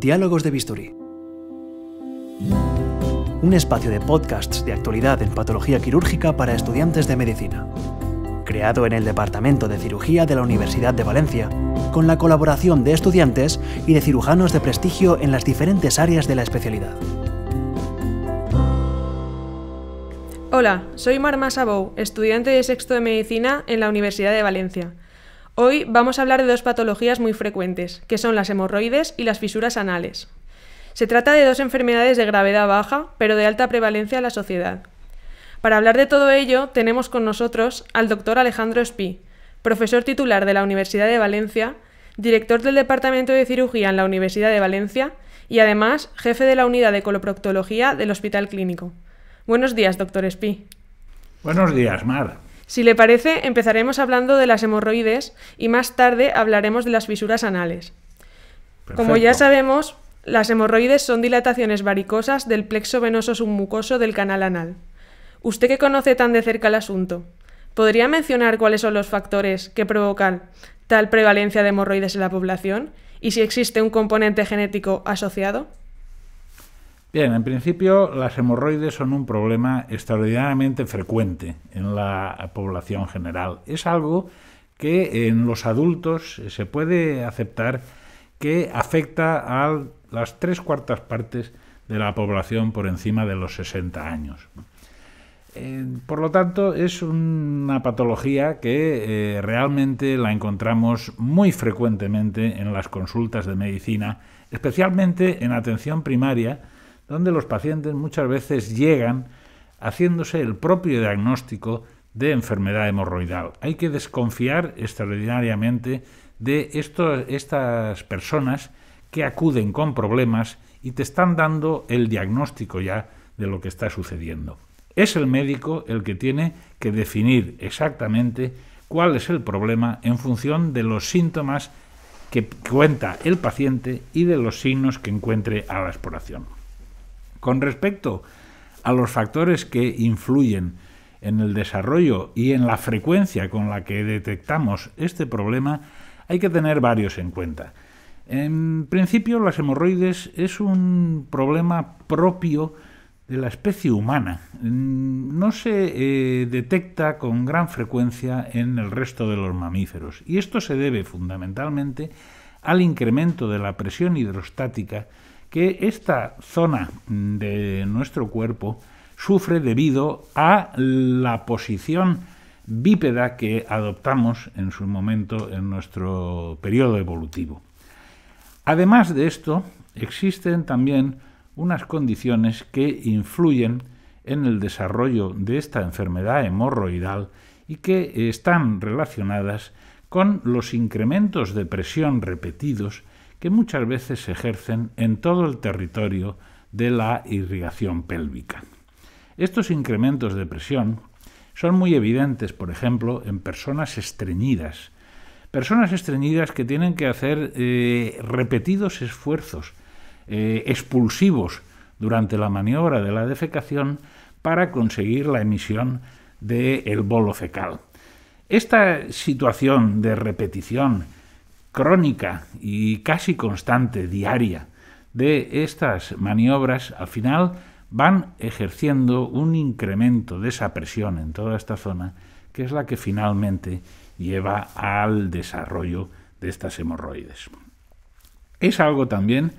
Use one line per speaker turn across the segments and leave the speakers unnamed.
Diálogos de Bisturí. Un espacio de podcasts de actualidad en patología quirúrgica para estudiantes de medicina. Creado en el Departamento de Cirugía de la Universidad de Valencia, con la colaboración de estudiantes y de cirujanos
de prestigio en las diferentes áreas de la especialidad. Hola, soy Marma Sabou, estudiante de sexto de medicina en la Universidad de Valencia. Hoy vamos a hablar de dos patologías muy frecuentes, que son las hemorroides y las fisuras anales. Se trata de dos enfermedades de gravedad baja, pero de alta prevalencia en la sociedad. Para hablar de todo ello, tenemos con nosotros al doctor Alejandro Espí, profesor titular de la Universidad de Valencia, director del Departamento de Cirugía en la Universidad de Valencia y además jefe de la unidad de coloproctología del Hospital Clínico. Buenos días, doctor Espí.
Buenos días, Mar.
Si le parece, empezaremos hablando de las hemorroides y más tarde hablaremos de las fisuras anales. Como ya sabemos, las hemorroides son dilataciones varicosas del plexo venoso submucoso del canal anal. Usted que conoce tan de cerca el asunto, ¿podría mencionar cuáles son los factores que provocan tal prevalencia de hemorroides en la población y si existe un componente genético asociado?
Bien, en principio las hemorroides son un problema extraordinariamente frecuente en la población general. Es algo que en los adultos se puede aceptar que afecta a las tres cuartas partes de la población por encima de los 60 años. Eh, por lo tanto, es una patología que eh, realmente la encontramos muy frecuentemente en las consultas de medicina, especialmente en atención primaria, donde los pacientes muchas veces llegan haciéndose el propio diagnóstico de enfermedad hemorroidal. Hay que desconfiar extraordinariamente de estas personas que acuden con problemas y te están dando el diagnóstico ya de lo que está sucediendo. Es el médico el que tiene que definir exactamente cuál es el problema en función de los síntomas que cuenta el paciente y de los signos que encuentre a la exploración. Con respecto a los factores que influyen en el desarrollo y en la frecuencia con la que detectamos este problema, hay que tener varios en cuenta. En principio, las hemorroides es un problema propio de la especie humana. No se eh, detecta con gran frecuencia en el resto de los mamíferos y esto se debe fundamentalmente al incremento de la presión hidrostática que esta zona de nuestro cuerpo sufre debido a la posición bípeda que adoptamos en su momento en nuestro periodo evolutivo. Además de esto, existen también unas condiciones que influyen en el desarrollo de esta enfermedad hemorroidal y que están relacionadas con los incrementos de presión repetidos que muchas veces se ejercen en todo el territorio de la irrigación pélvica. Estos incrementos de presión son muy evidentes, por ejemplo, en personas estreñidas. Personas estreñidas que tienen que hacer eh, repetidos esfuerzos eh, expulsivos durante la maniobra de la defecación para conseguir la emisión del bolo fecal. Esta situación de repetición crónica y casi constante, diaria, de estas maniobras, al final van ejerciendo un incremento de esa presión en toda esta zona, que es la que finalmente lleva al desarrollo de estas hemorroides. Es algo también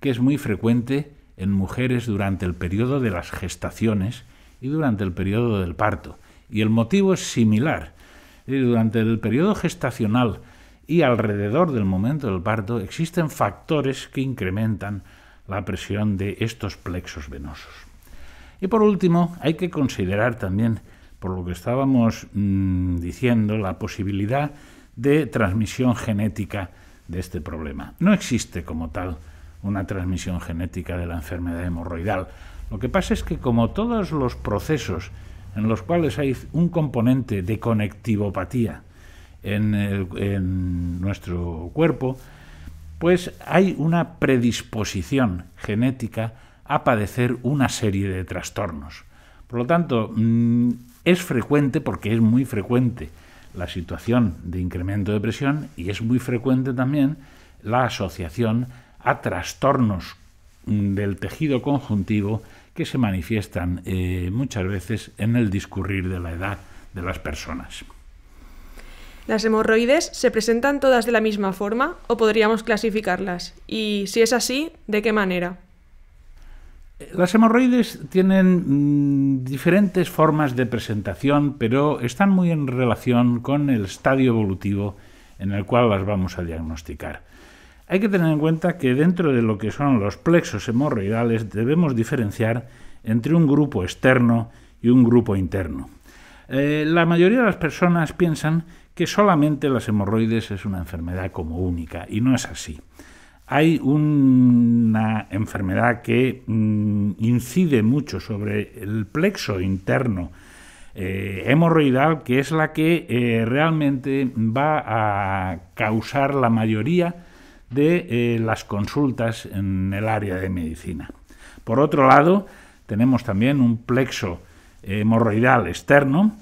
que es muy frecuente en mujeres durante el periodo de las gestaciones y durante el periodo del parto. Y el motivo es similar. Durante el periodo gestacional, y alrededor del momento del parto existen factores que incrementan la presión de estos plexos venosos. Y por último, hay que considerar también, por lo que estábamos mm, diciendo, la posibilidad de transmisión genética de este problema. No existe como tal una transmisión genética de la enfermedad hemorroidal. Lo que pasa es que como todos los procesos en los cuales hay un componente de conectivopatía, en, nuestro cuerpo, pues hay una predisposición genética a padecer una serie de trastornos. Por lo tanto, mm, es frecuente, porque es muy frecuente, la situación de incremento de presión y es muy frecuente también la asociación a trastornos mm, del tejido conjuntivo que se manifiestan eh, muchas veces en el discurrir de la edad de las personas.
Las hemorroides se presentan todas de la misma forma o podríamos clasificarlas. Y si es así, ¿de qué manera?
Las hemorroides tienen mm, diferentes formas de presentación, pero están muy en relación con el estadio evolutivo en el cual las vamos a diagnosticar. Hay que tener en cuenta que dentro de lo que son los plexos hemorroidales debemos diferenciar entre un grupo externo y un grupo interno. Eh, la mayoría de las personas piensan que solamente las hemorroides es una enfermedad como única, y no es así. Hay una enfermedad que mm, incide mucho sobre el plexo interno eh, hemorroidal, que es la que eh, realmente va a causar la mayoría de eh, las consultas en el área de medicina. Por otro lado, tenemos también un plexo hemorroidal externo,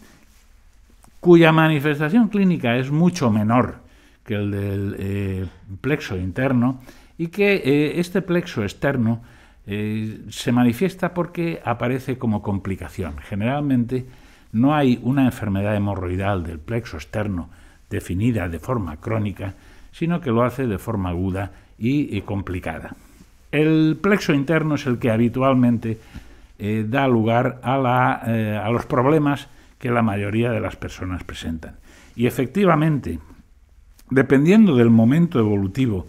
cuya manifestación clínica es mucho menor que el del eh, plexo interno y que eh, este plexo externo eh, se manifiesta porque aparece como complicación. Generalmente no hay una enfermedad hemorroidal del plexo externo definida de forma crónica, sino que lo hace de forma aguda y, y complicada. El plexo interno es el que habitualmente da lugar a, la, a los problemas que la mayoría de las personas presentan. Y efectivamente, dependiendo del momento evolutivo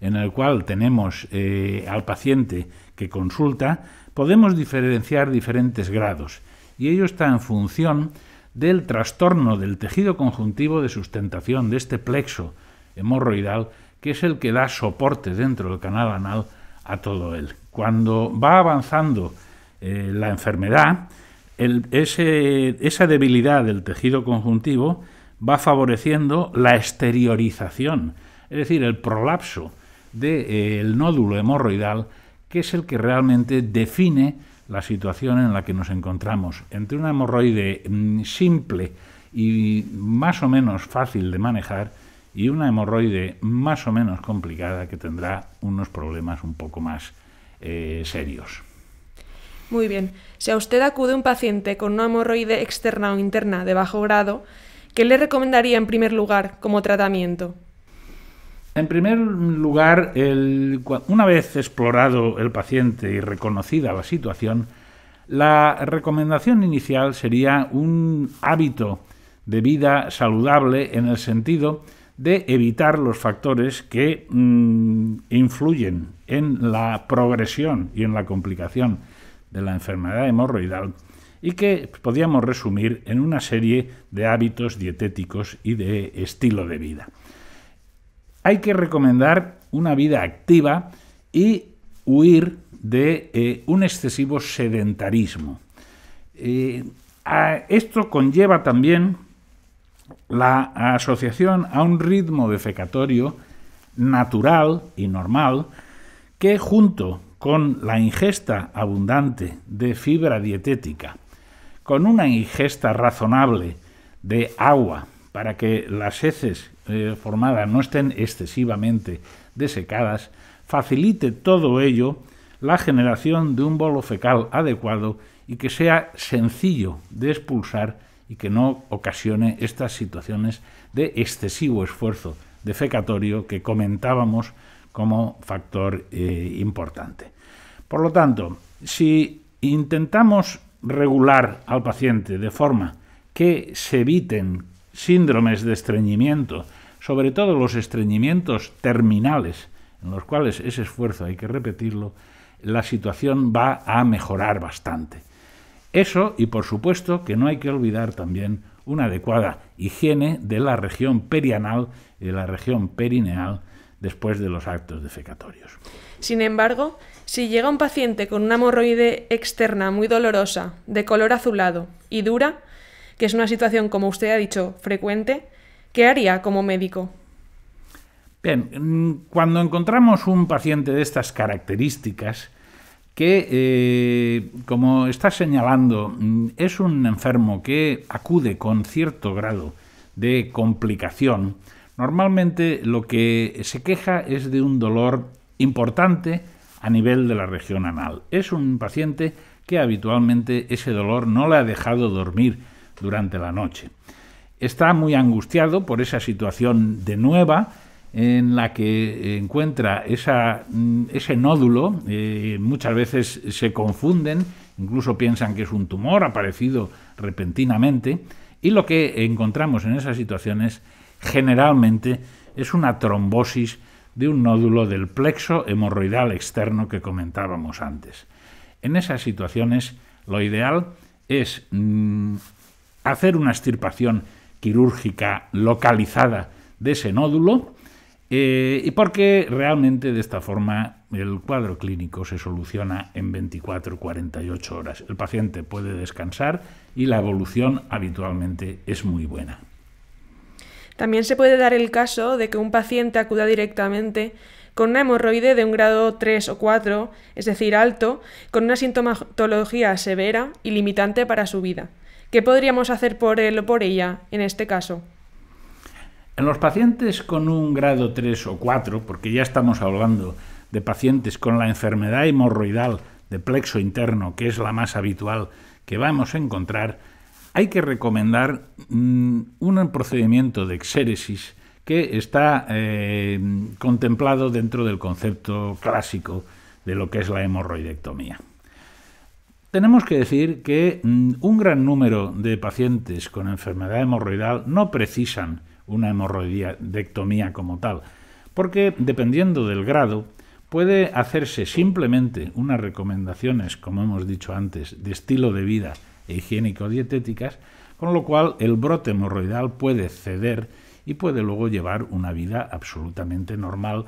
en el cual tenemos eh, al paciente que consulta, podemos diferenciar diferentes grados, y ello está en función del trastorno del tejido conjuntivo de sustentación de este plexo hemorroidal, que es el que da soporte dentro del canal anal a todo él. Cuando va avanzando eh, la enfermedad, esa debilidad del tejido conjuntivo va favoreciendo la exteriorización, es decir, el prolapso del eh, nódulo hemorroidal, que es el que realmente define la situación en la que nos encontramos. Entre una hemorroide mm, simple y más o menos fácil de manejar y una hemorroide más o menos complicada que tendrá unos problemas un poco más eh, serios.
Muy bien. Si a usted acude un paciente con una hemorroide externa o interna de bajo grado, ¿qué le recomendaría en primer lugar como tratamiento?
En primer lugar, una vez explorado el paciente y reconocida la situación, la recomendación inicial sería un hábito de vida saludable en el sentido de evitar los factores que mm, influyen en la progresión y en la complicación de la enfermedad hemorroidal y que podíamos resumir en una serie de hábitos dietéticos y de estilo de vida. Hay que recomendar una vida activa y huir de eh, un excesivo sedentarismo. Eh, esto conlleva también la asociación a un ritmo defecatorio natural y normal que junto con la ingesta abundante de fibra dietética, con una ingesta razonable de agua para que las heces eh, formadas no estén excesivamente desecadas, facilite todo ello la generación de un bolo fecal adecuado y que sea sencillo de expulsar y que no ocasione estas situaciones de excesivo esfuerzo defecatorio que comentábamos como factor eh, importante. Por lo tanto, si intentamos regular al paciente de forma que se eviten síndromes de estreñimiento, sobre todo los estreñimientos terminales, en los cuales ese esfuerzo hay que repetirlo, la situación va a mejorar bastante. Eso y por supuesto que no hay que olvidar también una adecuada higiene de la región perianal y de la región perineal después de los actos defecatorios.
Sin embargo, si llega un paciente con una hemorroide externa muy dolorosa, de color azulado y dura, que es una situación, como usted ha dicho, frecuente, ¿qué haría como médico?
Bien, mm, cuando encontramos un paciente de estas características, que, eh, como está señalando, mm, es un enfermo que acude con cierto grado de complicación, Normalmente lo que se queja es de un dolor importante a nivel de la región anal. Es un paciente que habitualmente ese dolor no le ha dejado dormir durante la noche. Está muy angustiado por esa situación de nueva en la que encuentra mm, ese nódulo. Eh, muchas veces se confunden, incluso piensan que es un tumor aparecido repentinamente. Y lo que encontramos en esas situaciones Generalmente es una trombosis de un nódulo del plexo hemorroidal externo que comentábamos antes. En esas situaciones, lo ideal es mm, hacer una extirpación quirúrgica localizada de ese nódulo, eh, y porque realmente de esta forma el cuadro clínico se soluciona en 24-48 horas. El paciente puede descansar y la evolución habitualmente es muy buena.
También se puede dar el caso de que un paciente acuda directamente con una hemorroide de un grado 3 o 4, es decir, alto, con una sintomatología severa y limitante para su vida. ¿Qué podríamos hacer por él o por ella en este caso?
En los pacientes con un grado 3 o 4, porque ya estamos hablando de pacientes con la enfermedad hemorroidal de plexo interno, que es la más habitual que vamos a encontrar, hay que recomendar mm, un procedimiento de exéresis que está eh, contemplado dentro del concepto clásico de lo que es la hemorroidectomía. Tenemos que decir que mm, un gran número de pacientes con enfermedad hemorroidal no precisan una hemorroidectomía como tal, porque dependiendo del grado, puede hacerse simplemente unas recomendaciones, como hemos dicho antes, de estilo de vida higiénico-dietéticas, con lo cual el brote hemorroidal puede ceder y puede luego llevar una vida absolutamente normal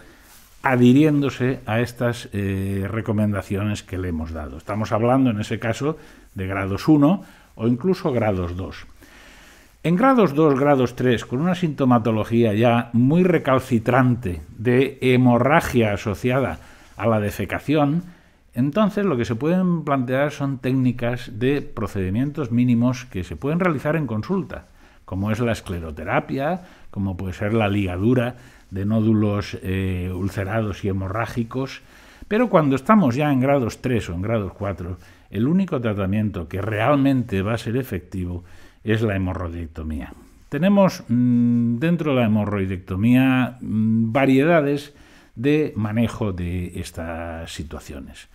adhiriéndose a estas eh, recomendaciones que le hemos dado. Estamos hablando en ese caso de grados 1 o incluso grados 2. En grados 2, grados 3, con una sintomatología ya muy recalcitrante de hemorragia asociada a la defecación, entonces lo que se pueden plantear son técnicas de procedimientos mínimos que se pueden realizar en consulta, como es la escleroterapia, como puede ser la ligadura de nódulos eh, ulcerados y hemorrágicos, pero cuando estamos ya en grados 3 o en grados 4, el único tratamiento que realmente va a ser efectivo es la hemorroidectomía. Tenemos mm, dentro de la hemorroidectomía mm, variedades de manejo de estas situaciones.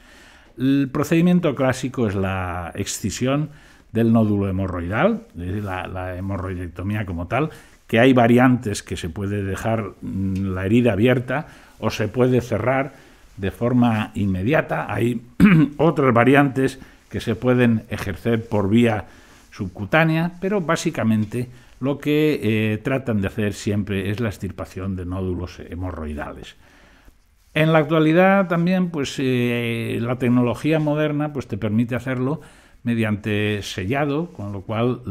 El procedimiento clásico es la excisión del nódulo hemorroidal, la, la hemorroidectomía como tal, que hay variantes que se puede dejar mm, la herida abierta o se puede cerrar de forma inmediata. Hay otras variantes que se pueden ejercer por vía subcutánea, pero básicamente lo que eh, tratan de hacer siempre es la extirpación de nódulos hemorroidales. En la actualidad también, pues eh, la tecnología moderna pues, te permite hacerlo mediante sellado, con lo cual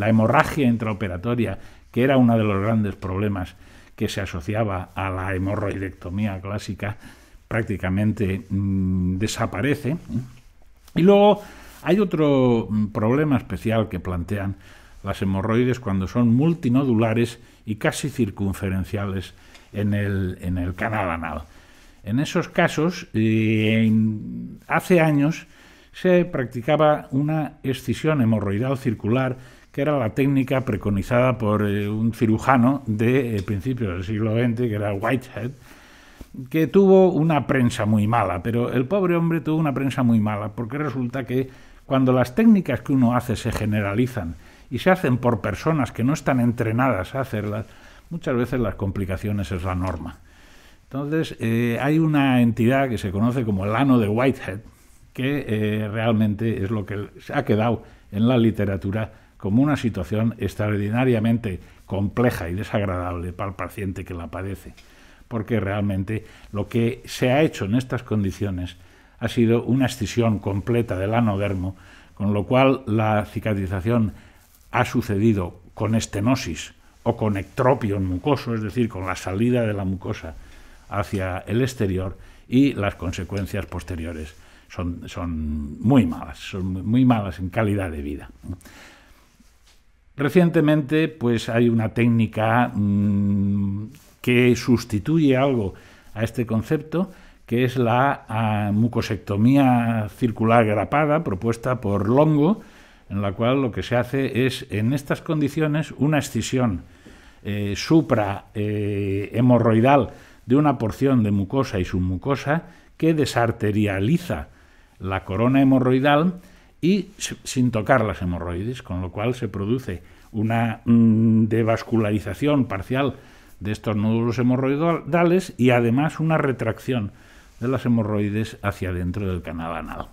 la hemorragia intraoperatoria, que era uno de los grandes problemas que se asociaba a la hemorroidectomía clásica, prácticamente mm, desaparece. Y luego hay otro mm, problema especial que plantean las hemorroides cuando son multinodulares y casi circunferenciales en el, canal anal. En esos casos, eh, hace años se practicaba una excisión hemorroidal circular, que era la técnica preconizada por eh, un cirujano de eh, principios del siglo XX, que era Whitehead, que tuvo una prensa muy mala, pero el pobre hombre tuvo una prensa muy mala, porque resulta que cuando las técnicas que uno hace se generalizan y se hacen por personas que no están entrenadas a hacerlas, muchas veces las complicaciones es la norma. Entonces, eh, hay una entidad que se conoce como el ano de Whitehead, que eh, realmente es lo que se ha quedado en la literatura como una situación extraordinariamente compleja y desagradable para el paciente que la padece, porque realmente lo que se ha hecho en estas condiciones ha sido una excisión completa del anodermo, con lo cual la cicatrización ha sucedido con estenosis o con ectropio mucoso, es decir, con la salida de la mucosa hacia el exterior y las consecuencias posteriores son, muy malas, son muy malas en calidad de vida. Recientemente, pues hay una técnica mm, que sustituye algo a este concepto, que es la ah, mucosectomía circular grapada propuesta por Longo en la cual lo que se hace es, en estas condiciones, una excisión eh, suprahemorroidal eh, de una porción de mucosa y submucosa que desarterializa la corona hemorroidal y sin tocar las hemorroides, con lo cual se produce una mm, devascularización parcial de estos nódulos hemorroidales y además una retracción de las hemorroides hacia dentro del canal anal.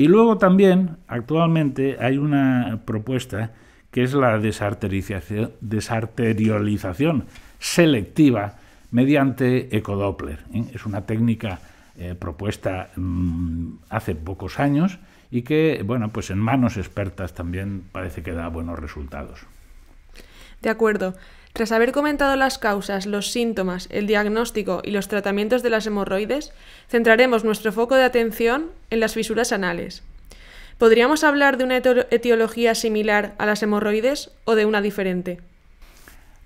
Y luego también, actualmente, hay una propuesta que es la desarteriolización selectiva mediante ecodoppler. Doppler. ¿eh? Es una técnica eh, propuesta mm, hace pocos años y que, bueno, pues en manos expertas también parece que da buenos resultados.
De acuerdo. Tras haber comentado las causas, los síntomas, el diagnóstico y los tratamientos de las hemorroides, centraremos nuestro foco de atención en las fisuras anales. ¿Podríamos hablar de una etiología similar a las hemorroides o de una diferente?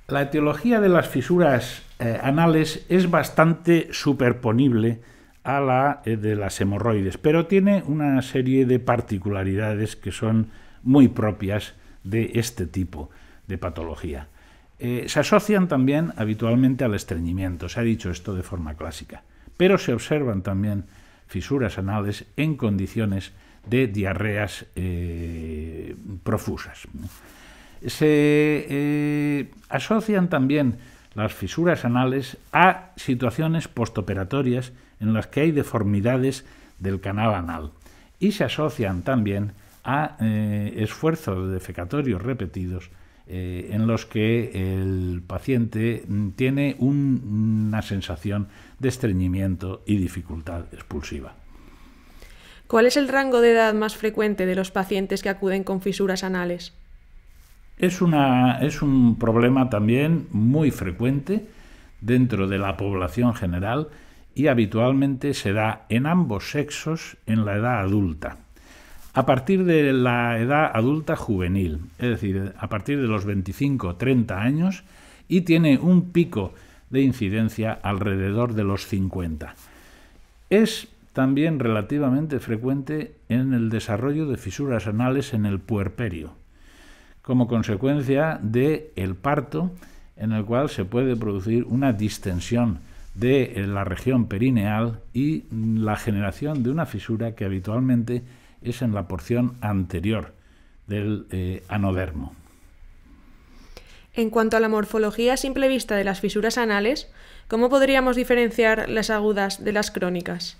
La etiología de las fisuras eh, anales es bastante superponible a la eh, de las hemorroides, pero tiene una serie de particularidades que son muy propias de este tipo de patología. Eh, se asocian también habitualmente al estreñimiento, se ha dicho esto de forma clásica, pero se observan también fisuras anales en condiciones de diarreas eh, profusas. Se eh, asocian también las fisuras anales a situaciones postoperatorias en las que hay deformidades del canal anal y se asocian también a esfuerzos defecatorios repetidos eh, en los que el paciente mm, tiene una sensación de estreñimiento y dificultad expulsiva.
¿Cuál es el rango de edad más frecuente de los pacientes que acuden con fisuras anales?
es un problema también muy frecuente dentro de la población general y habitualmente se da en ambos sexos en la edad adulta a partir de la edad adulta juvenil, es decir, a partir de los 25-30 años, y tiene un pico de incidencia alrededor de los 50. Es también relativamente frecuente en el desarrollo de fisuras anales en el puerperio, como consecuencia del el parto en el cual se puede producir una distensión de eh, la región perineal y la generación de una fisura que habitualmente es en la porción anterior del eh, anodermo.
En cuanto a la morfología a simple vista de las fisuras anales, ¿cómo podríamos diferenciar las agudas de las crónicas?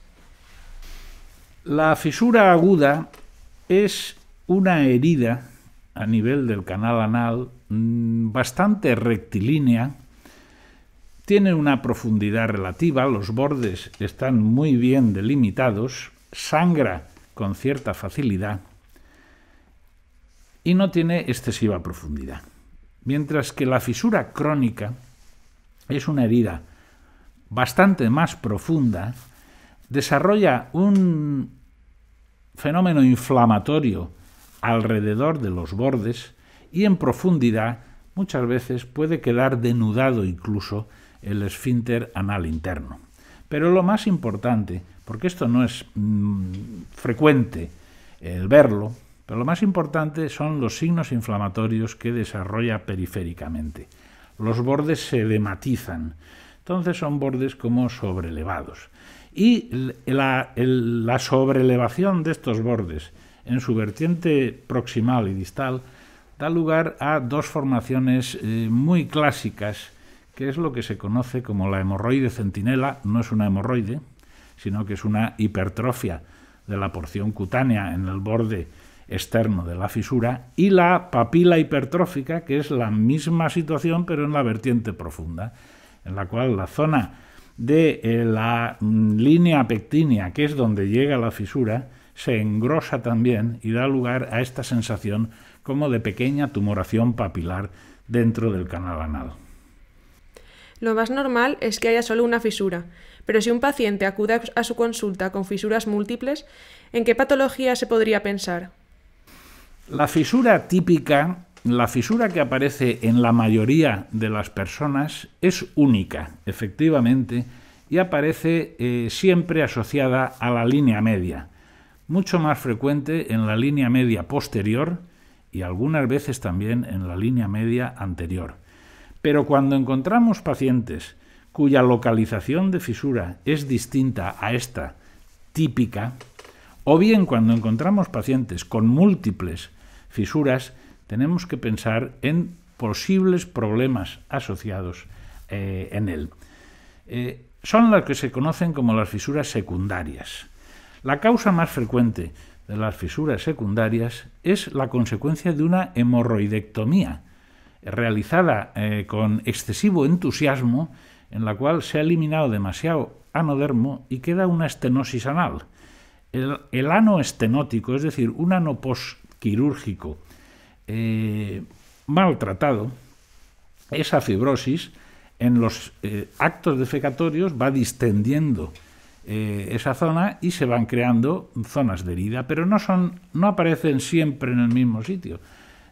La fisura aguda es una herida a nivel del canal anal mm, bastante rectilínea, tiene una profundidad relativa, los bordes están muy bien delimitados, sangra con cierta facilidad y no tiene excesiva profundidad. Mientras que la fisura crónica es una herida bastante más profunda, desarrolla un fenómeno inflamatorio alrededor de los bordes y en profundidad muchas veces puede quedar denudado incluso el esfínter anal interno. Pero lo más importante porque esto no es mm, frecuente el verlo, pero lo más importante son los signos inflamatorios que desarrolla periféricamente. Los bordes se dematizan, entonces son bordes como sobrelevados. Y la, sobrelevación de estos bordes en su vertiente proximal y distal da lugar a dos formaciones eh, muy clásicas, que es lo que se conoce como la hemorroide centinela, no es una hemorroide, sino que es una hipertrofia de la porción cutánea en el borde externo de la fisura, y la papila hipertrófica, que es la misma situación pero en la vertiente profunda, en la cual la zona de eh, la mm, línea pectínea, que es donde llega la fisura, se engrosa también y da lugar a esta sensación como de pequeña tumoración papilar dentro del canal anal.
Lo más normal es que haya solo una fisura, pero si un paciente acude a su consulta con fisuras múltiples, ¿en qué patología se podría pensar?
La fisura típica, la fisura que aparece en la mayoría de las personas, es única, efectivamente, y aparece eh, siempre asociada a la línea media, mucho más frecuente en la línea media posterior y algunas veces también en la línea media anterior. Pero cuando encontramos pacientes cuya localización de fisura es distinta a esta típica, o bien cuando encontramos pacientes con múltiples fisuras, tenemos que pensar en posibles problemas asociados eh, en él. Eh, son las que se conocen como las fisuras secundarias. La causa más frecuente de las fisuras secundarias es la consecuencia de una hemorroidectomía realizada eh, con excesivo entusiasmo en la cual se ha eliminado demasiado anodermo y queda una estenosis anal. El, ano estenótico, es decir, un ano postquirúrgico eh, maltratado, esa fibrosis en los eh, actos defecatorios va distendiendo eh, esa zona y se van creando zonas de herida, pero no, son, no aparecen siempre en el mismo sitio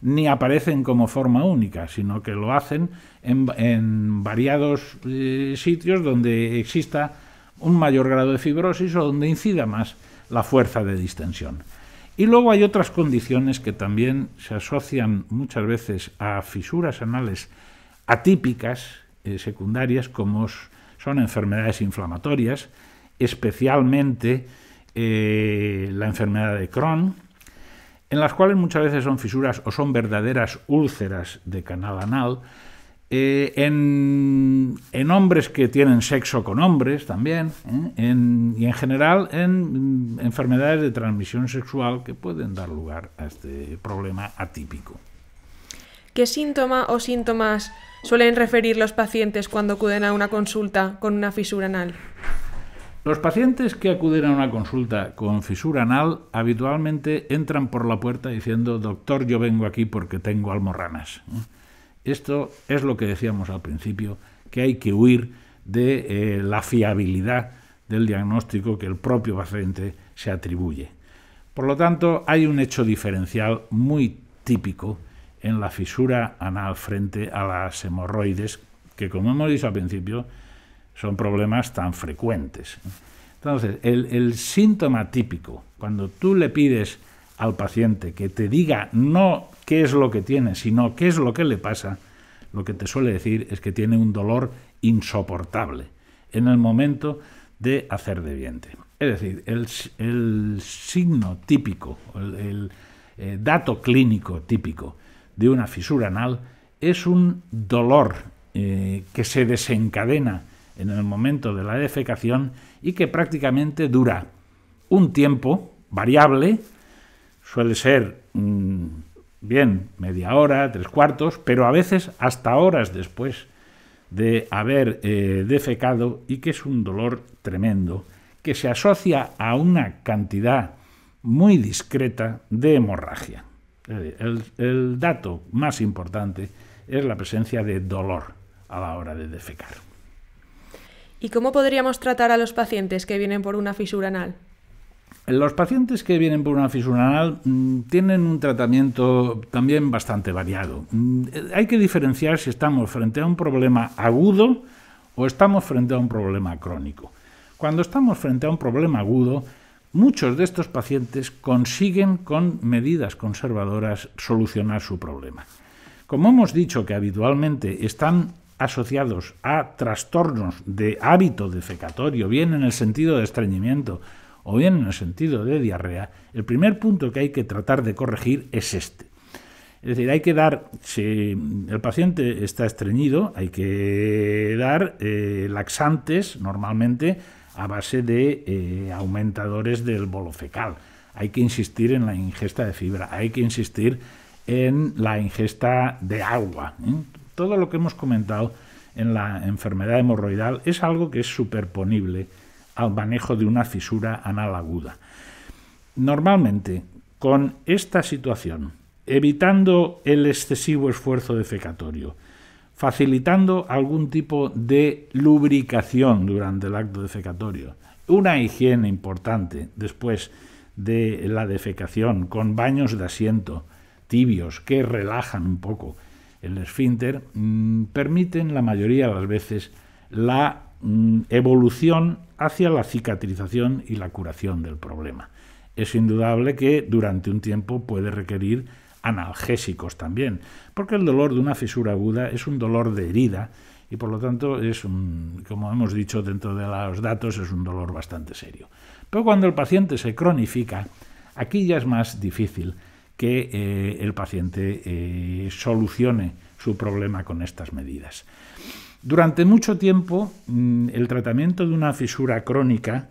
ni aparecen como forma única, sino que lo hacen en, variados eh, sitios donde exista un mayor grado de fibrosis o donde incida más la fuerza de distensión. Y luego hay otras condiciones que también se asocian muchas veces a fisuras anales atípicas, eh, secundarias, como son enfermedades inflamatorias, especialmente eh, la enfermedad de Crohn, en las cuales muchas veces son fisuras o son verdaderas úlceras de canal anal, eh, en, hombres que tienen sexo con hombres también, eh, y en general en mm, enfermedades de transmisión sexual que pueden dar lugar a este problema atípico.
¿Qué síntoma o síntomas suelen referir los pacientes cuando acuden a una consulta con una fisura anal?
Los pacientes que acuden a una consulta con fisura anal habitualmente entran por la puerta diciendo, doctor, yo vengo aquí porque tengo almorranas. Esto es lo que decíamos al principio, que hay que huir de eh, la fiabilidad del diagnóstico que el propio paciente se atribuye. Por lo tanto, hay un hecho diferencial muy típico en la fisura anal frente a las hemorroides, que como hemos dicho al principio, son problemas tan frecuentes. Entonces, el, síntoma típico, cuando tú le pides al paciente que te diga no qué es lo que tiene, sino qué es lo que le pasa, lo que te suele decir es que tiene un dolor insoportable en el momento de hacer de vientre. Es decir, el, signo típico, el, eh, dato clínico típico de una fisura anal es un dolor eh, que se desencadena en el momento de la defecación y que prácticamente dura un tiempo variable, suele ser mm, bien media hora, tres cuartos, pero a veces hasta horas después de haber eh, defecado y que es un dolor tremendo, que se asocia a una cantidad muy discreta de hemorragia. el dato más importante es la presencia de dolor a la hora de defecar.
¿Y cómo podríamos tratar a los pacientes que vienen por una fisura anal?
Los pacientes que vienen por una fisura anal mm, tienen un tratamiento también bastante variado. Mm, hay que diferenciar si estamos frente a un problema agudo o estamos frente a un problema crónico. Cuando estamos frente a un problema agudo, muchos de estos pacientes consiguen con medidas conservadoras solucionar su problema. Como hemos dicho que habitualmente están asociados a trastornos de hábito defecatorio, bien en el sentido de estreñimiento o bien en el sentido de diarrea, el primer punto que hay que tratar de corregir es este. Es decir, hay que dar, si el paciente está estreñido, hay que dar eh, laxantes normalmente a base de eh, aumentadores del bolo fecal. Hay que insistir en la ingesta de fibra, hay que insistir en la ingesta de agua. ¿eh? todo lo que hemos comentado en la enfermedad hemorroidal es algo que es superponible al manejo de una fisura anal aguda. Normalmente, con esta situación, evitando el excesivo esfuerzo defecatorio, facilitando algún tipo de lubricación durante el acto defecatorio, una higiene importante después de la defecación con baños de asiento tibios que relajan un poco, el esfínter, mm, permiten la mayoría de las veces la mm, evolución hacia la cicatrización y la curación del problema. Es indudable que durante un tiempo puede requerir analgésicos también, porque el dolor de una fisura aguda es un dolor de herida y por lo tanto es como hemos dicho dentro de los datos, es un dolor bastante serio. Pero cuando el paciente se cronifica, aquí ya es más difícil que eh, el paciente eh, solucione su problema con estas medidas. Durante mucho tiempo, mm, el tratamiento de una fisura crónica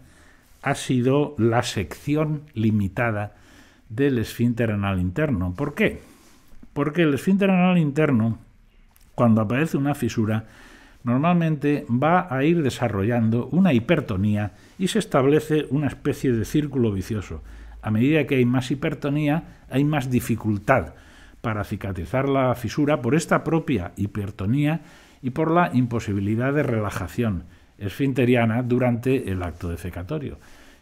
ha sido la sección limitada del esfínter anal interno. ¿Por qué? Porque el esfínter anal interno, cuando aparece una fisura, normalmente va a ir desarrollando una hipertonía y se establece una especie de círculo vicioso a medida que hay más hipertonía, hay más dificultad para cicatrizar la fisura por esta propia hipertonía y por la imposibilidad de relajación esfinteriana durante el acto defecatorio.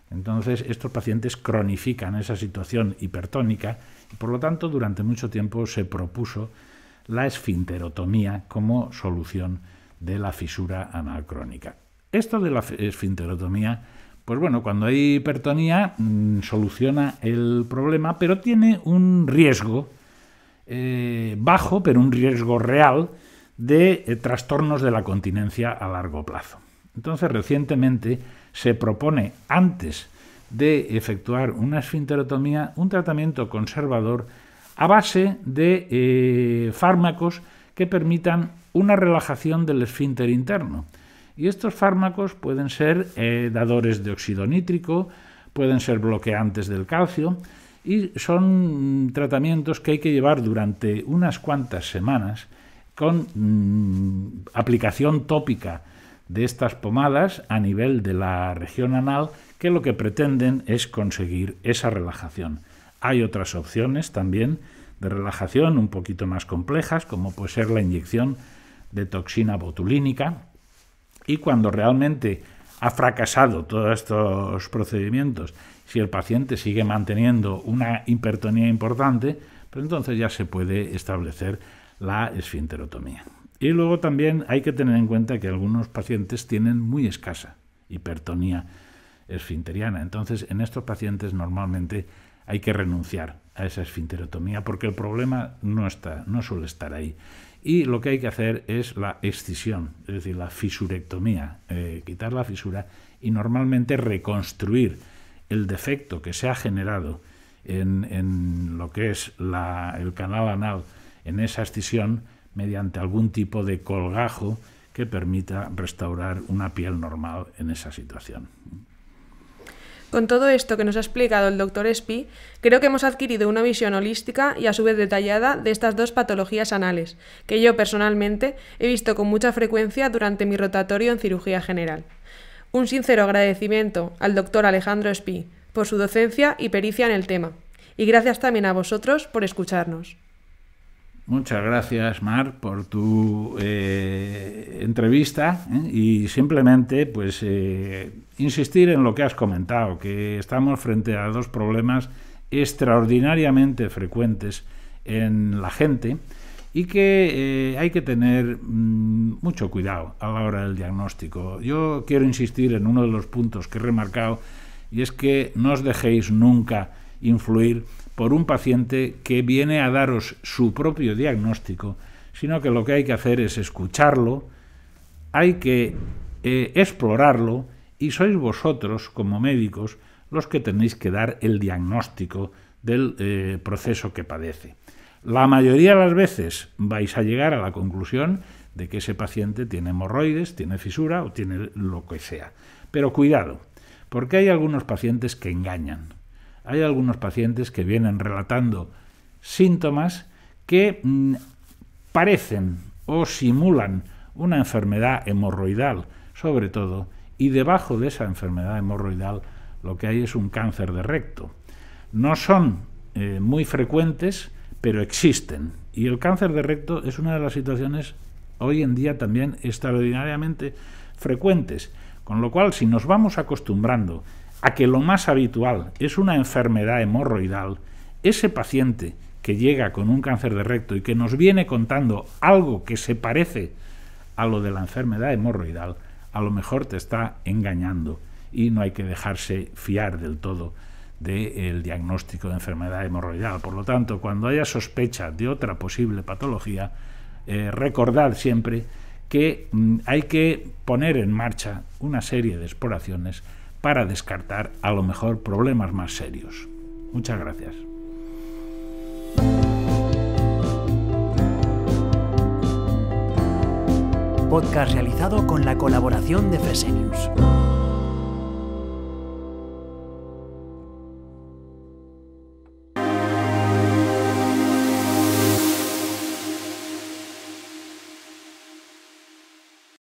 Entonces, estos pacientes cronifican esa situación hipertónica y, por lo tanto, durante mucho tiempo se propuso la esfinterotomía como solución de la fisura anacrónica. Esto de la esfinterotomía pues bueno, cuando hay hipertonía mm, soluciona el problema, pero tiene un riesgo eh, bajo, pero un riesgo real de eh, trastornos de la continencia a largo plazo. Entonces, recientemente se propone, antes de efectuar una esfinterotomía, un tratamiento conservador a base de eh, fármacos que permitan una relajación del esfínter interno. Y estos fármacos pueden ser eh, dadores de óxido nítrico, pueden ser bloqueantes del calcio y son mm, tratamientos que hay que llevar durante unas cuantas semanas con mm, aplicación tópica de estas pomadas a nivel de la región anal que lo que pretenden es conseguir esa relajación. Hay otras opciones también de relajación un poquito más complejas como puede ser la inyección de toxina botulínica y cuando realmente ha fracasado todos estos procedimientos, si el paciente sigue manteniendo una hipertonía importante, pues entonces ya se puede establecer la esfinterotomía. Y luego también hay que tener en cuenta que algunos pacientes tienen muy escasa hipertonía esfinteriana. Entonces, en estos pacientes normalmente hay que renunciar a esa esfinterotomía porque el problema no está, no suele estar ahí y lo que hay que hacer es la excisión, es decir, la fisurectomía, eh, quitar la fisura y normalmente reconstruir el defecto que se ha generado en, lo que es el canal anal en esa excisión mediante algún tipo de colgajo que permita restaurar una piel normal en esa situación.
Con todo esto que nos ha explicado el doctor Espi, creo que hemos adquirido una visión holística y a su vez detallada de estas dos patologías anales, que yo personalmente he visto con mucha frecuencia durante mi rotatorio en cirugía general. Un sincero agradecimiento al doctor Alejandro Espi por su docencia y pericia en el tema. Y gracias también a vosotros por escucharnos.
Muchas gracias, Mar, por tu eh, entrevista ¿eh? y simplemente, pues, eh, insistir en lo que has comentado, que estamos frente a dos problemas extraordinariamente frecuentes en la gente y que hay que tener mm, mucho cuidado a la hora del diagnóstico. Yo quiero insistir en uno de los puntos que he remarcado y es que no os dejéis nunca influir por un paciente que viene a daros su propio diagnóstico, sino que lo que hay que hacer es escucharlo, hay que eh, explorarlo y sois vosotros, como médicos, los que tenéis que dar el diagnóstico del eh, proceso que padece. La mayoría de las veces vais a llegar a la conclusión de que ese paciente tiene hemorroides, tiene fisura o tiene lo que sea. Pero cuidado, porque hay algunos pacientes que engañan hay algunos pacientes que vienen relatando síntomas que mm, parecen o simulan una enfermedad hemorroidal, sobre todo, y debajo de esa enfermedad hemorroidal lo que hay es un cáncer de recto. No son eh, muy frecuentes, pero existen. Y el cáncer de recto es una de las situaciones hoy en día también extraordinariamente frecuentes con lo cual, si nos vamos acostumbrando a que lo más habitual es una enfermedad hemorroidal, ese paciente que llega con un cáncer de recto y que nos viene contando algo que se parece a lo de la enfermedad hemorroidal, a lo mejor te está engañando y no hay que dejarse fiar del todo del diagnóstico de enfermedad hemorroidal. Por lo tanto, cuando haya sospecha de otra posible patología, eh, recordad siempre que mm, hay que poner en marcha una serie de exploraciones para descartar a lo mejor problemas más serios. Muchas gracias. Podcast realizado con la colaboración de Fresenius.